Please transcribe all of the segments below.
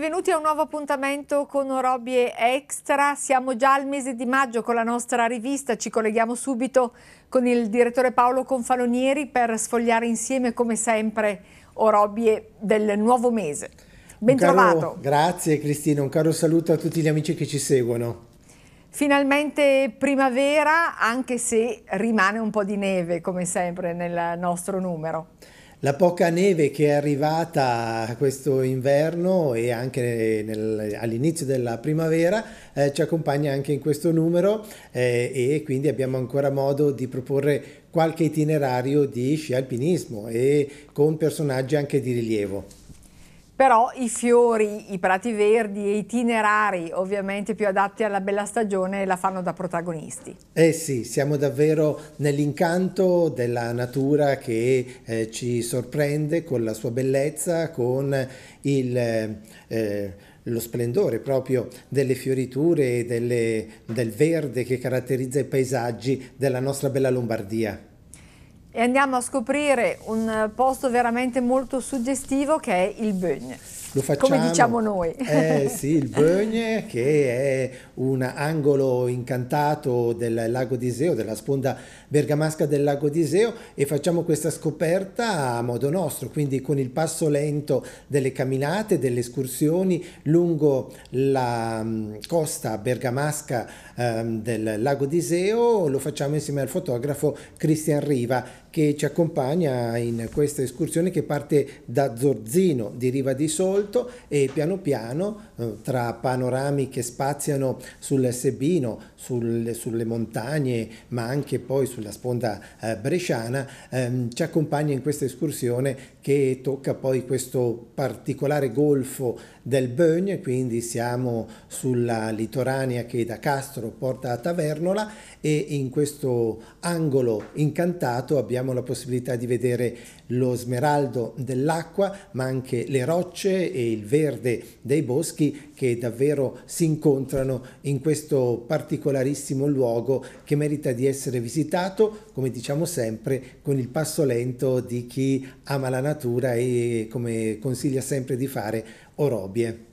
benvenuti a un nuovo appuntamento con Orobie Extra. Siamo già al mese di maggio con la nostra rivista, ci colleghiamo subito con il direttore Paolo Confalonieri per sfogliare insieme come sempre Orobie del nuovo mese. Bentrovato. Caro, grazie Cristina, un caro saluto a tutti gli amici che ci seguono. Finalmente primavera, anche se rimane un po' di neve come sempre nel nostro numero. La poca neve che è arrivata questo inverno e anche nel, all'inizio della primavera eh, ci accompagna anche in questo numero eh, e quindi abbiamo ancora modo di proporre qualche itinerario di sci alpinismo e con personaggi anche di rilievo però i fiori, i prati verdi e i itinerari ovviamente più adatti alla bella stagione, la fanno da protagonisti. Eh sì, siamo davvero nell'incanto della natura che eh, ci sorprende con la sua bellezza, con il... Eh, eh lo splendore proprio delle fioriture e del verde che caratterizza i paesaggi della nostra bella Lombardia. E andiamo a scoprire un posto veramente molto suggestivo che è il Bögne. Lo facciamo. Come diciamo noi. Eh sì, il Bögne che è un angolo incantato del lago di Iseo, della sponda bergamasca del lago di Iseo e facciamo questa scoperta a modo nostro, quindi con il passo lento delle camminate, delle escursioni lungo la mm, costa bergamasca ehm, del lago di Iseo, lo facciamo insieme al fotografo Christian Riva che ci accompagna in questa escursione che parte da Zorzino di Riva di Solto e piano piano eh, tra panorami che spaziano sul Sebino, sul, sulle montagne ma anche poi sulla sponda eh, bresciana ehm, ci accompagna in questa escursione che tocca poi questo particolare golfo del Bögne quindi siamo sulla litoranea che da Castro porta a Tavernola e in questo angolo incantato abbiamo la possibilità di vedere lo smeraldo dell'acqua ma anche le rocce e il verde dei boschi che davvero si incontrano in questo particolarissimo luogo che merita di essere visitato come diciamo sempre con il passo lento di chi ama la natura e come consiglia sempre di fare Orobie.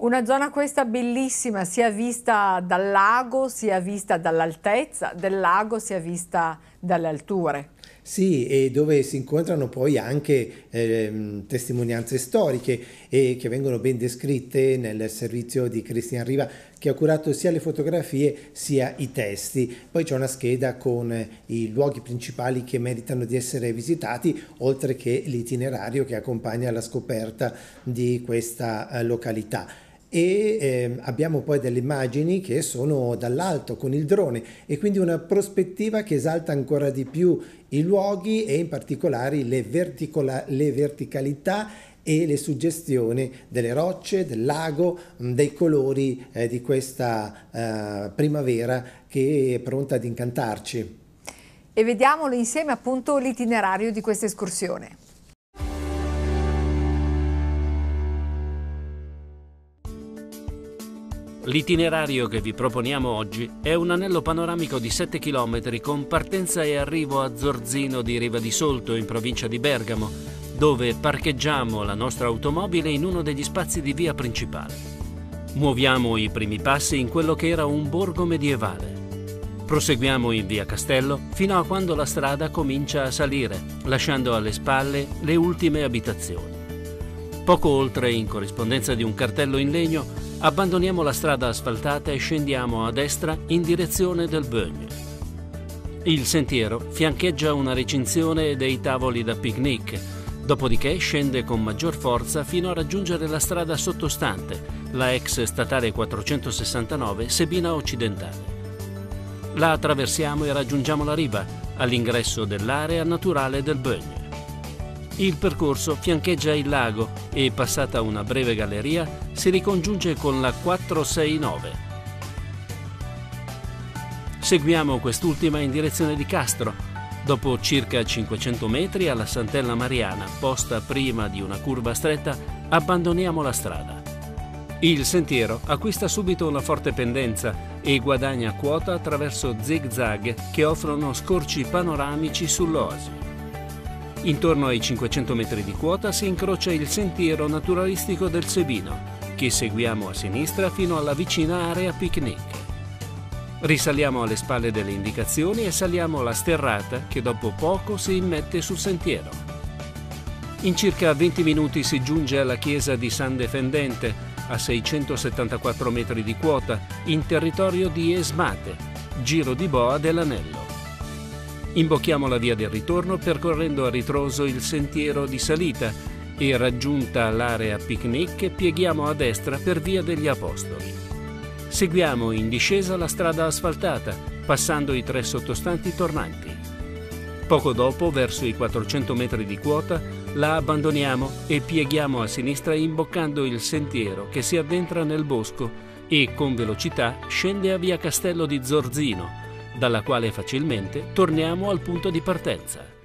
Una zona questa bellissima, sia vista dal lago, sia vista dall'altezza del lago, sia vista dalle alture. Sì, e dove si incontrano poi anche eh, testimonianze storiche eh, che vengono ben descritte nel servizio di Cristian Riva che ha curato sia le fotografie sia i testi. Poi c'è una scheda con i luoghi principali che meritano di essere visitati, oltre che l'itinerario che accompagna la scoperta di questa eh, località e eh, abbiamo poi delle immagini che sono dall'alto con il drone e quindi una prospettiva che esalta ancora di più i luoghi e in particolare le, le verticalità e le suggestioni delle rocce, del lago, dei colori eh, di questa eh, primavera che è pronta ad incantarci. E vediamolo insieme appunto l'itinerario di questa escursione. L'itinerario che vi proponiamo oggi è un anello panoramico di 7 km con partenza e arrivo a Zorzino di Riva di Solto in provincia di Bergamo, dove parcheggiamo la nostra automobile in uno degli spazi di via principale. Muoviamo i primi passi in quello che era un borgo medievale. Proseguiamo in via Castello fino a quando la strada comincia a salire, lasciando alle spalle le ultime abitazioni. Poco oltre, in corrispondenza di un cartello in legno, Abbandoniamo la strada asfaltata e scendiamo a destra in direzione del Bögne. Il sentiero fiancheggia una recinzione e dei tavoli da picnic, dopodiché scende con maggior forza fino a raggiungere la strada sottostante, la ex statale 469 Sebina Occidentale. La attraversiamo e raggiungiamo la riva, all'ingresso dell'area naturale del Bögne. Il percorso fiancheggia il lago e, passata una breve galleria, si ricongiunge con la 469. Seguiamo quest'ultima in direzione di Castro. Dopo circa 500 metri alla Santella Mariana, posta prima di una curva stretta, abbandoniamo la strada. Il sentiero acquista subito una forte pendenza e guadagna quota attraverso zig-zag che offrono scorci panoramici sull'oasi. Intorno ai 500 metri di quota si incrocia il sentiero naturalistico del Sebino, che seguiamo a sinistra fino alla vicina area picnic. Risaliamo alle spalle delle indicazioni e saliamo la sterrata che dopo poco si immette sul sentiero. In circa 20 minuti si giunge alla chiesa di San Defendente, a 674 metri di quota, in territorio di Esmate, giro di boa dell'anello. Imbocchiamo la via del ritorno percorrendo a ritroso il sentiero di salita e raggiunta l'area picnic pieghiamo a destra per via degli Apostoli. Seguiamo in discesa la strada asfaltata, passando i tre sottostanti tornanti. Poco dopo, verso i 400 metri di quota, la abbandoniamo e pieghiamo a sinistra imboccando il sentiero che si addentra nel bosco e con velocità scende a via Castello di Zorzino, dalla quale facilmente torniamo al punto di partenza.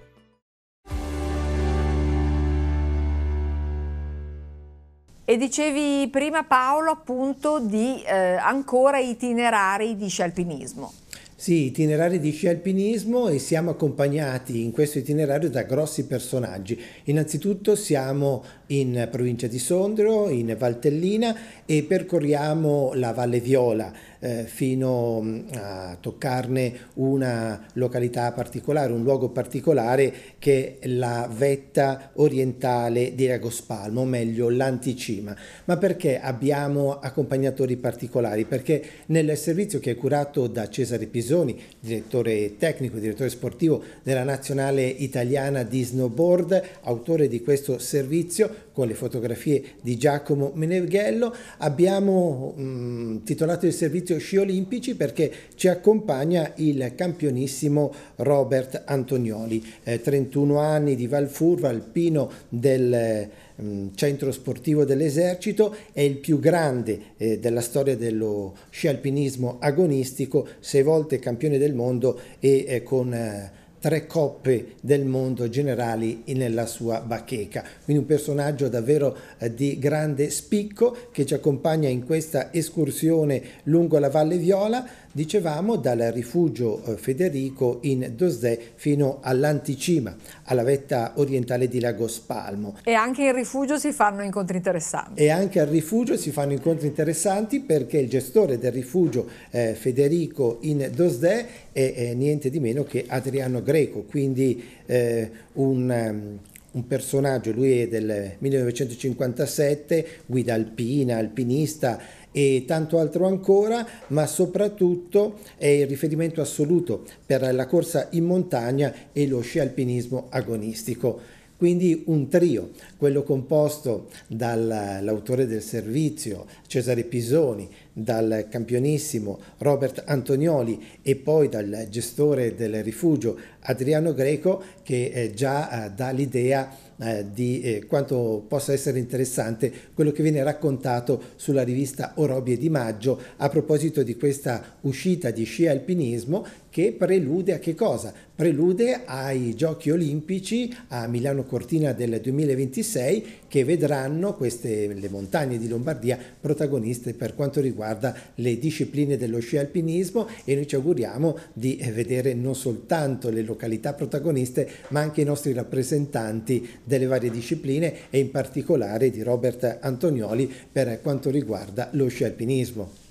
E dicevi prima Paolo appunto di eh, ancora itinerari di scialpinismo. Sì, itinerari di scialpinismo e siamo accompagnati in questo itinerario da grossi personaggi. Innanzitutto siamo in provincia di Sondrio, in Valtellina e percorriamo la Valle Viola eh, fino mm, a toccarne una località particolare, un luogo particolare che è la vetta orientale di Lago Spalmo, o meglio l'anticima. Ma perché abbiamo accompagnatori particolari? Perché nel servizio che è curato da Cesare Pisoni, direttore tecnico, direttore sportivo della Nazionale Italiana di Snowboard, autore di questo servizio, con le fotografie di Giacomo Meneghello. Abbiamo mh, mm, titolato il servizio Sci Olimpici perché ci accompagna il campionissimo Robert Antonioli, eh, 31 anni di Valfurva, alpino del mm, centro sportivo dell'esercito, è il più grande eh, della storia dello sci alpinismo agonistico, sei volte campione del mondo e eh, con eh, tre coppe del mondo generali nella sua bacheca. Quindi un personaggio davvero eh, di grande spicco che ci accompagna in questa escursione lungo la Valle Viola dicevamo, dal rifugio eh, Federico in Dosè fino all'anticima, alla vetta orientale di Lago Spalmo. E anche in rifugio si fanno incontri interessanti. E anche al rifugio si fanno incontri interessanti perché il gestore del rifugio eh, Federico in Dosè è, è, eh, niente di meno che Adriano Greco, quindi eh, un, ehm, un personaggio, lui è del 1957, guida alpina, alpinista e tanto altro ancora, ma soprattutto è il riferimento assoluto per la corsa in montagna e lo sci alpinismo agonistico. Quindi un trio, quello composto dall'autore del servizio Cesare Pisoni, dal campionissimo Robert Antonioli e poi dal gestore del rifugio Adriano Greco che eh, già eh, dà l'idea eh, di quanto possa essere interessante quello che viene raccontato sulla rivista Orobie di Maggio a proposito di questa uscita di sci alpinismo che prelude a che cosa? Prelude ai giochi olimpici a Milano Cortina del 2026 che vedranno queste, le montagne di Lombardia protagoniste per quanto riguarda le discipline dello sci alpinismo e noi ci auguriamo di vedere non soltanto le località protagoniste ma anche i nostri rappresentanti delle varie discipline e in particolare di Robert Antonioli per quanto riguarda lo sci alpinismo.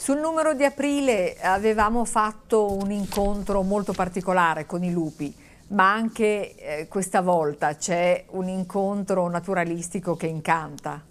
Sul numero di aprile avevamo fatto un incontro molto particolare con i lupi, ma anche eh, questa volta c'è un incontro naturalistico che incanta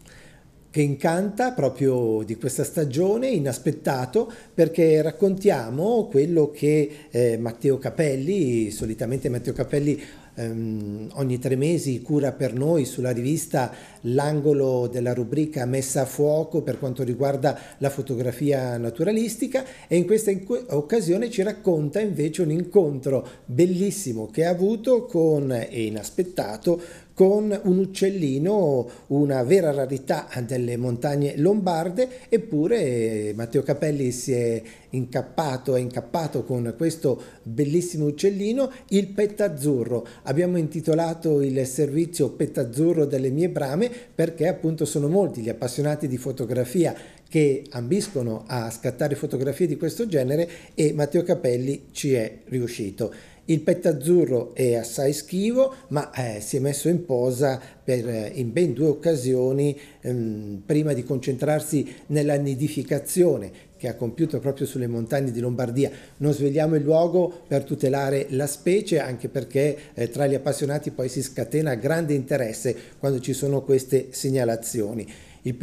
che incanta proprio di questa stagione, inaspettato, perché raccontiamo quello che eh, Matteo Capelli, solitamente Matteo Capelli ehm, ogni tre mesi cura per noi sulla rivista l'angolo della rubrica messa a fuoco per quanto riguarda la fotografia naturalistica e in questa occasione ci racconta invece un incontro bellissimo che ha avuto con e inaspettato con un uccellino, una vera rarità delle montagne lombarde, eppure eh, Matteo Capelli si è incappato, è incappato con questo bellissimo uccellino, il pettazzurro. Abbiamo intitolato il servizio Pettazzurro delle mie brame perché appunto sono molti gli appassionati di fotografia che ambiscono a scattare fotografie di questo genere e Matteo Capelli ci è riuscito. Il Pettazzurro è assai schivo, ma eh, si è messo in posa per, eh, in ben due occasioni ehm, prima di concentrarsi nella nidificazione che ha compiuto proprio sulle montagne di Lombardia. Non svegliamo il luogo per tutelare la specie, anche perché eh, tra gli appassionati poi si scatena grande interesse quando ci sono queste segnalazioni il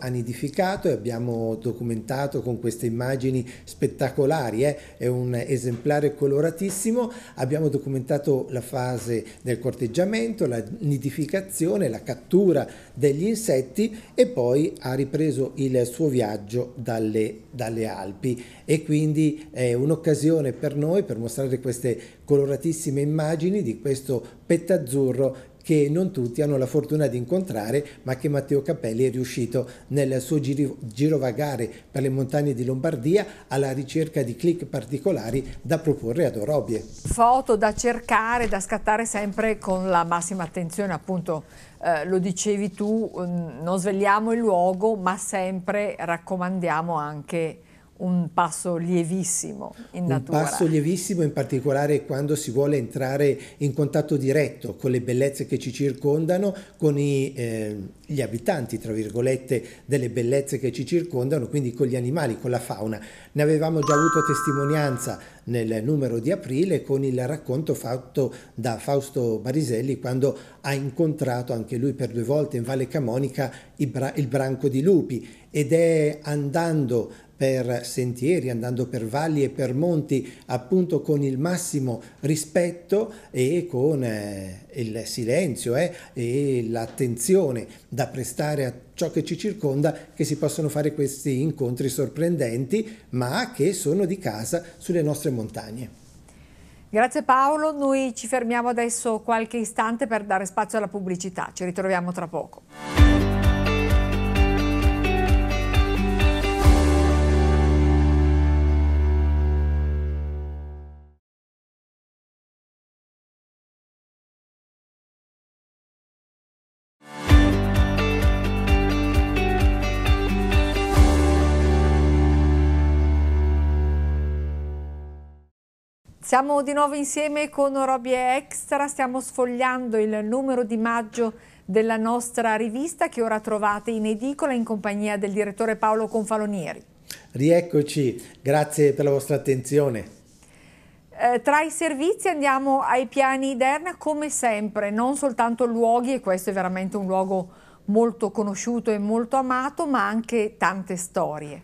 ha nidificato e abbiamo documentato con queste immagini spettacolari, eh? è un esemplare coloratissimo, abbiamo documentato la fase del corteggiamento, la nidificazione, la cattura degli insetti e poi ha ripreso il suo viaggio dalle, dalle Alpi e quindi è un'occasione per noi per mostrare queste coloratissime immagini di questo pezzazzurro che non tutti hanno la fortuna di incontrare, ma che Matteo Capelli è riuscito nel suo giro, girovagare per le montagne di Lombardia alla ricerca di click particolari da proporre ad Orobie. Foto da cercare, da scattare sempre con la massima attenzione, appunto eh, lo dicevi tu, mm, non svegliamo il luogo, ma sempre raccomandiamo anche un passo lievissimo in natura. Un passo lievissimo in particolare quando si vuole entrare in contatto diretto con le bellezze che ci circondano, con i, eh, gli abitanti, tra virgolette, delle bellezze che ci circondano, quindi con gli animali, con la fauna. Ne avevamo già avuto testimonianza nel numero di aprile con il racconto fatto da Fausto Bariselli quando ha incontrato anche lui per due volte in Valle Camonica il, bra il branco di lupi ed è andando per sentieri, andando per valli e per monti, appunto con il massimo rispetto e con eh, il silenzio eh, e l'attenzione da prestare a ciò che ci circonda, che si possono fare questi incontri sorprendenti, ma che sono di casa sulle nostre montagne. Grazie Paolo, noi ci fermiamo adesso qualche istante per dare spazio alla pubblicità, ci ritroviamo tra poco. Siamo di nuovo insieme con Roby Extra, stiamo sfogliando il numero di maggio della nostra rivista che ora trovate in edicola in compagnia del direttore Paolo Confalonieri. Rieccoci, grazie per la vostra attenzione. Eh, tra i servizi andiamo ai piani Derna come sempre, non soltanto luoghi e questo è veramente un luogo molto conosciuto e molto amato, ma anche tante storie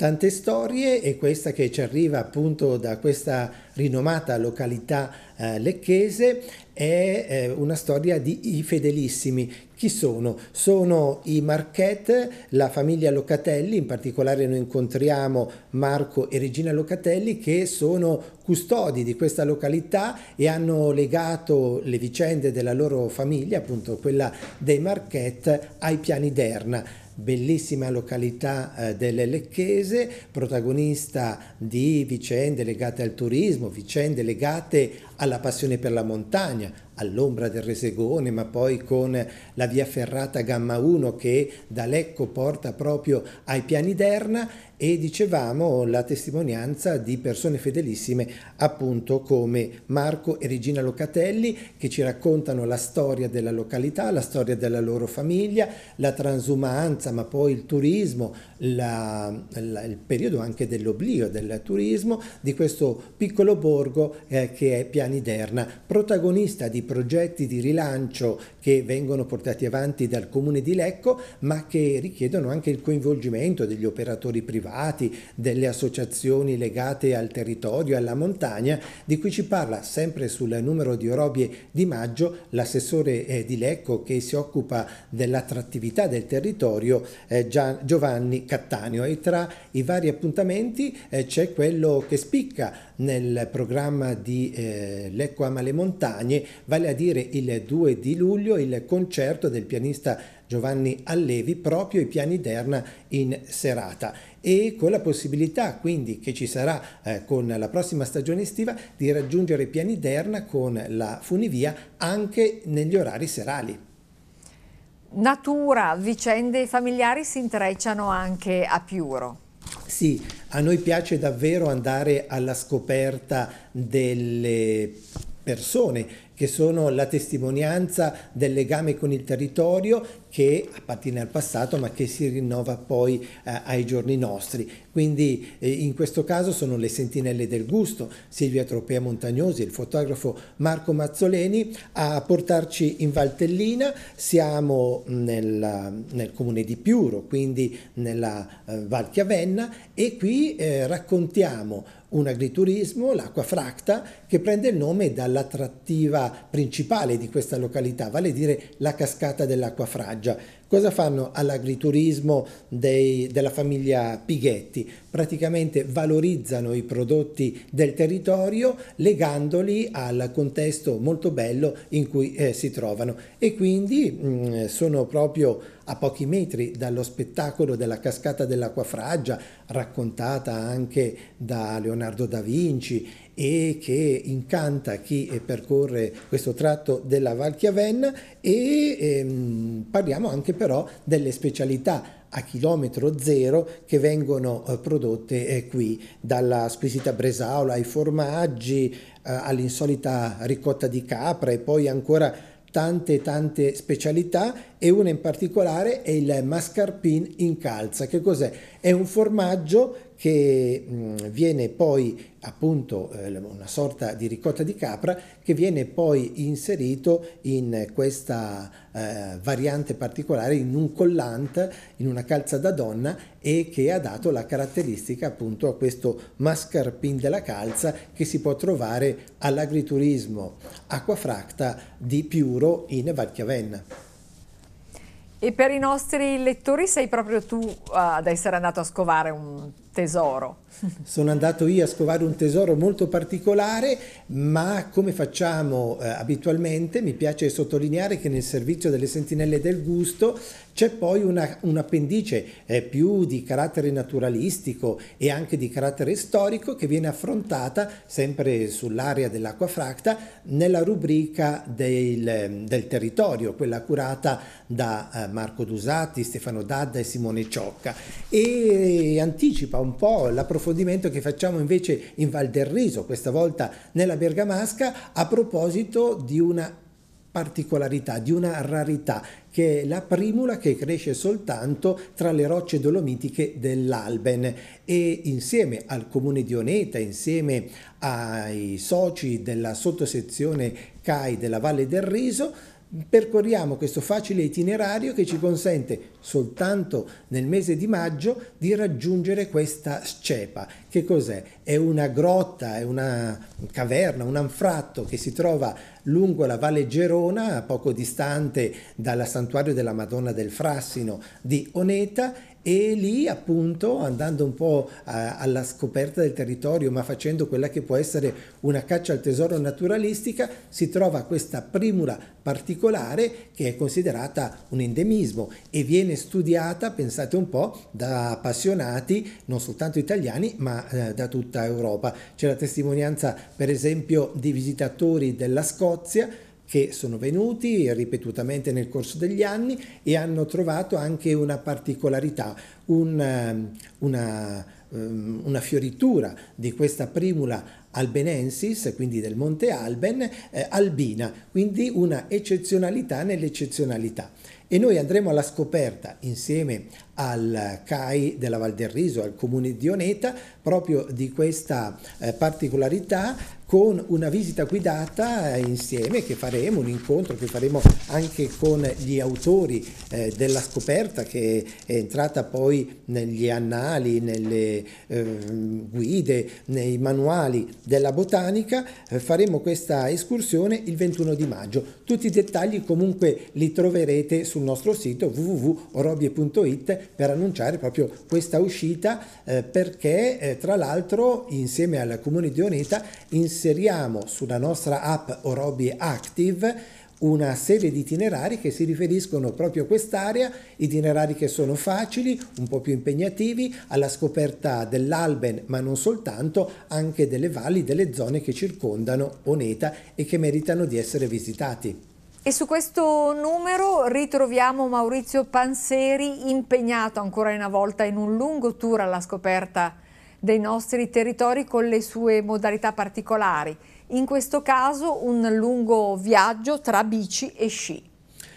tante storie e questa che ci arriva appunto da questa rinomata località eh, lecchese è eh, una storia di I Fedelissimi. Chi sono? Sono i Marquette, la famiglia Locatelli, in particolare noi incontriamo Marco e Regina Locatelli che sono custodi di questa località e hanno legato le vicende della loro famiglia, appunto quella dei Marquette, ai piani d'Erna bellissima località eh, delle Lecchese, protagonista di vicende legate al turismo, vicende legate alla passione per la montagna, all'ombra del Resegone, ma poi con la via ferrata Gamma 1 che da Lecco porta proprio ai piani d'Erna e dicevamo la testimonianza di persone fedelissime appunto come Marco e Regina Locatelli che ci raccontano la storia della località, la storia della loro famiglia, la transumanza ma poi il turismo, la, la, il periodo anche dell'oblio del turismo di questo piccolo borgo eh, che è Piani d'Erna, protagonista di progetti di rilancio che vengono portati avanti dal comune di Lecco ma che richiedono anche il coinvolgimento degli operatori privati, delle associazioni legate al territorio alla montagna di cui ci parla sempre sul numero di orobie di maggio l'assessore eh, di Lecco che si occupa dell'attrattività del territorio eh, Giovanni Cattaneo e tra i vari appuntamenti eh, c'è quello che spicca nel programma di eh, Lecco ama le montagne, vale a dire il 2 di luglio il concerto del pianista Giovanni Allevi proprio i piani d'Erna in serata e con la possibilità quindi che ci sarà eh, con la prossima stagione estiva di raggiungere i piani d'Erna con la funivia anche negli orari serali. Natura, vicende familiari si intrecciano anche a Piuro. Sì, a noi piace davvero andare alla scoperta delle persone che sono la testimonianza del legame con il territorio che appartiene al passato ma che si rinnova poi eh, ai giorni nostri. Quindi eh, in questo caso sono le sentinelle del gusto, Silvia Tropea Montagnosi, il fotografo Marco Mazzoleni a portarci in Valtellina, siamo nel, nel comune di Piuro, quindi nella eh, Val Chiavenna e qui eh, raccontiamo un agriturismo, l'acqua fracta, che prende il nome dall'attrattiva principale di questa località, vale a dire la cascata dell'acqua fragile spiaggia. Cosa fanno all'agriturismo dei, della famiglia Pighetti? Praticamente valorizzano i prodotti del territorio legandoli al contesto molto bello in cui eh, si trovano e quindi mh, mm, sono proprio a pochi metri dallo spettacolo della cascata dell'acquafraggia, raccontata anche da Leonardo da Vinci e che incanta chi eh, percorre questo tratto della Val Chiavenna e ehm, parliamo anche però delle specialità a chilometro zero che vengono eh, prodotte eh, qui, dalla squisita bresaola ai formaggi, eh, all'insolita ricotta di capra e poi ancora tante tante specialità e una in particolare è il mascarpin in calza. Che cos'è? È un formaggio che viene poi appunto eh, una sorta di ricotta di capra che viene poi inserito in questa eh, variante particolare in un collant, in una calza da donna e che ha dato la caratteristica appunto a questo mascarpin della calza che si può trovare all'agriturismo acquafracta di Piuro in Valchiavenna. E per i nostri lettori sei proprio tu eh, ad essere andato a scovare un tesoro. sono andato io a scovare un tesoro molto particolare, ma come facciamo eh, abitualmente, mi piace sottolineare che nel servizio delle sentinelle del gusto c'è poi un'appendice un eh, più di carattere naturalistico e anche di carattere storico che viene affrontata sempre sull'area dell'acqua fracta nella rubrica del, del territorio, quella curata da eh, Marco Dusati, Stefano Dadda e Simone Ciocca e anticipa un po' la profondità approfondimento che facciamo invece in Val del Riso, questa volta nella Bergamasca, a proposito di una particolarità, di una rarità, che è la primula che cresce soltanto tra le rocce dolomitiche dell'Alben e insieme al comune di Oneta, insieme ai soci della sottosezione CAI della Valle del Riso, percorriamo questo facile itinerario che ci consente soltanto nel mese di maggio di raggiungere questa scepa. Che cos'è? È una grotta, è una caverna, un anfratto che si trova lungo la Valle Gerona, poco distante dal santuario della Madonna del Frassino di Oneta e lì appunto andando un po' a, alla scoperta del territorio ma facendo quella che può essere una caccia al tesoro naturalistica si trova questa primula particolare che è considerata un endemismo e viene studiata pensate un po' da appassionati non soltanto italiani ma eh, da tutta Europa c'è la testimonianza per esempio di visitatori della Scozia che sono venuti ripetutamente nel corso degli anni e hanno trovato anche una particolarità, ehm, una, una, ehm, una fioritura di questa primula albenensis, quindi del Monte Alben, eh, albina, quindi una eccezionalità nell'eccezionalità. E noi andremo alla scoperta insieme al CAI della Val del Riso, al comune di Oneta, proprio di questa eh, particolarità con una visita guidata insieme che faremo, un incontro che faremo anche con gli autori eh, della scoperta che è entrata poi negli annali, nelle eh, guide, nei manuali della botanica. Eh, faremo questa escursione il 21 di maggio. Tutti i dettagli comunque li troverete sul nostro sito www.orobie.it per annunciare proprio questa uscita eh, perché eh, tra l'altro insieme alla Comune di Oneta, insieme inseriamo sulla nostra app Orobi Active una serie di itinerari che si riferiscono proprio a quest'area, itinerari che sono facili, un po' più impegnativi, alla scoperta dell'Alben, ma non soltanto, anche delle valli, delle zone che circondano Oneta e che meritano di essere visitati. E su questo numero ritroviamo Maurizio Panseri impegnato ancora una volta in un lungo tour alla scoperta dei nostri territori con le sue modalità particolari, in questo caso un lungo viaggio tra bici e sci.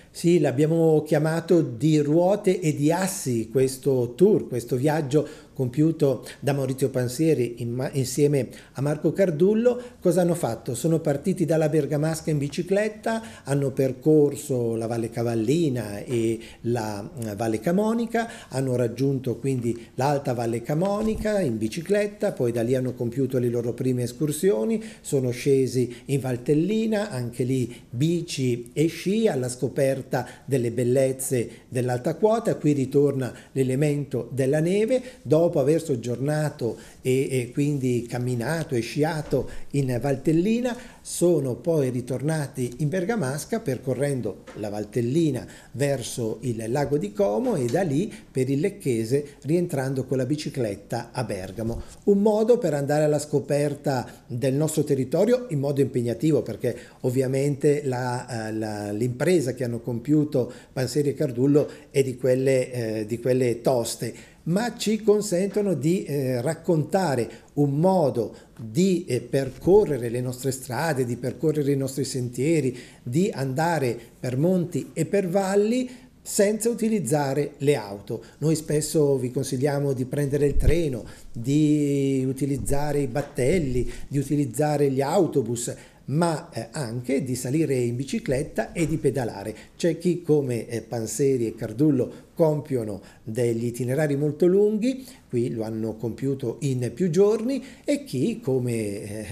Sì, l'abbiamo chiamato di ruote e di assi questo tour, questo viaggio compiuto da Maurizio Pansieri in, insieme a Marco Cardullo, cosa hanno fatto? Sono partiti dalla Bergamasca in bicicletta, hanno percorso la Valle Cavallina e la mm, Valle Camonica, hanno raggiunto quindi l'Alta Valle Camonica in bicicletta, poi da lì hanno compiuto le loro prime escursioni, sono scesi in Valtellina, anche lì bici e sci alla scoperta delle bellezze dell'alta quota, qui ritorna l'elemento della neve, dopo dopo aver soggiornato e, e quindi camminato e sciato in Valtellina, sono poi ritornati in Bergamasca percorrendo la Valtellina verso il lago di Como e da lì per il Lecchese rientrando con la bicicletta a Bergamo. Un modo per andare alla scoperta del nostro territorio in modo impegnativo perché ovviamente eh, l'impresa che hanno compiuto Panseri e Cardullo è di quelle, eh, di quelle toste ma ci consentono di eh, raccontare un modo di eh, percorrere le nostre strade, di percorrere i nostri sentieri, di andare per monti e per valli senza utilizzare le auto. Noi spesso vi consigliamo di prendere il treno, di utilizzare i battelli, di utilizzare gli autobus, ma eh, anche di salire in bicicletta e di pedalare. C'è chi come eh, Panseri e Cardullo compiono degli itinerari molto lunghi, qui lo hanno compiuto in più giorni, e chi, come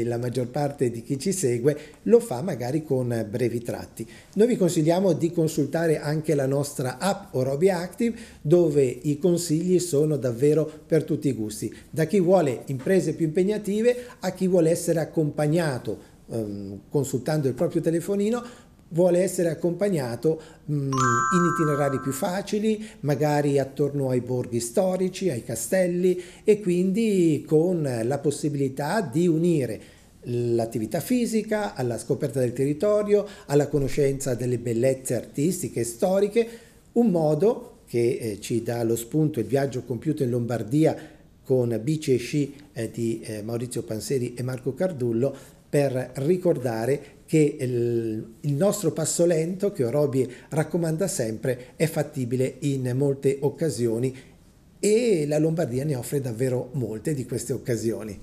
eh, la maggior parte di chi ci segue, lo fa magari con brevi tratti. Noi vi consigliamo di consultare anche la nostra app Orobi Active, dove i consigli sono davvero per tutti i gusti, da chi vuole imprese più impegnative a chi vuole essere accompagnato Ehm, consultando il proprio telefonino, vuole essere accompagnato mm, in itinerari più facili, magari attorno ai borghi storici, ai castelli e quindi con la possibilità di unire l'attività fisica alla scoperta del territorio, alla conoscenza delle bellezze artistiche e storiche, un modo che eh, ci dà lo spunto il viaggio compiuto in Lombardia con bici e sci eh, di eh, Maurizio Panseri e Marco Cardullo per ricordare che il nostro passo lento, che Orobie raccomanda sempre, è fattibile in molte occasioni e la Lombardia ne offre davvero molte di queste occasioni.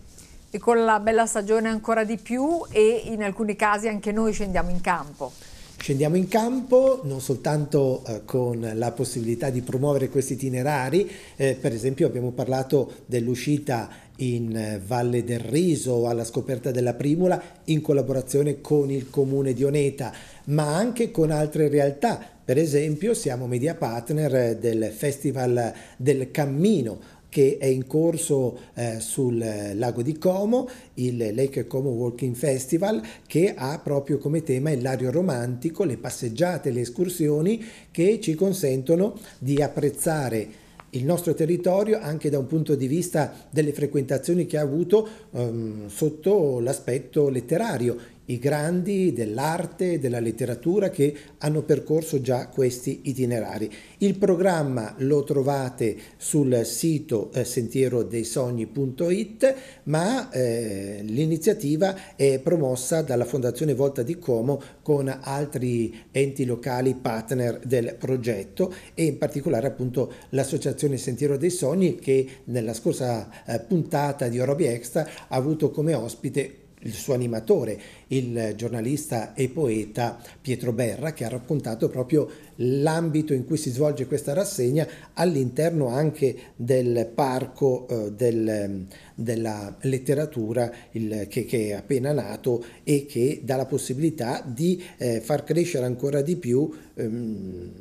E con la bella stagione ancora di più e in alcuni casi anche noi scendiamo in campo. Scendiamo in campo non soltanto eh, con la possibilità di promuovere questi itinerari, eh, per esempio abbiamo parlato dell'uscita in eh, Valle del Riso alla scoperta della Primula in collaborazione con il comune di Oneta, ma anche con altre realtà. Per esempio siamo media partner eh, del Festival del Cammino che è in corso eh, sul eh, lago di Como, il Lake Como Walking Festival, che ha proprio come tema il l'ario romantico, le passeggiate, le escursioni che ci consentono di apprezzare il nostro territorio anche da un punto di vista delle frequentazioni che ha avuto ehm, sotto l'aspetto letterario i grandi dell'arte, della letteratura che hanno percorso già questi itinerari. Il programma lo trovate sul sito eh, sentierodeisogni.it, ma eh, l'iniziativa è promossa dalla Fondazione Volta di Como con altri enti locali partner del progetto e in particolare appunto l'associazione Sentiero dei Sogni che nella scorsa eh, puntata di Orobi Extra ha avuto come ospite il suo animatore, il giornalista e poeta Pietro Berra, che ha raccontato proprio l'ambito in cui si svolge questa rassegna all'interno anche del parco eh, del, della letteratura il, che, che, è appena nato e che dà la possibilità di eh, far crescere ancora di più ehm,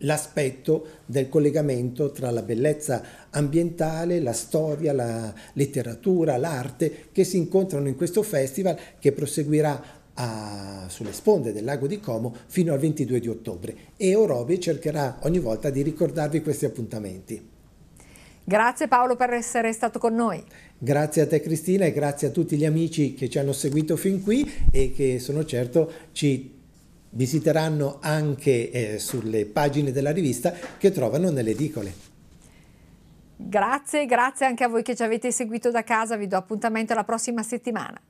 l'aspetto del collegamento tra la bellezza ambientale, la storia, la letteratura, l'arte che si incontrano in questo festival che proseguirà a, sulle sponde del lago di Como fino al 22 di ottobre e Orobi cercherà ogni volta di ricordarvi questi appuntamenti. Grazie Paolo per essere stato con noi. Grazie a te Cristina e grazie a tutti gli amici che ci hanno seguito fin qui e che sono certo ci visiteranno anche eh, sulle pagine della rivista che trovano nelle edicole. Grazie, grazie anche a voi che ci avete seguito da casa, vi do appuntamento la prossima settimana.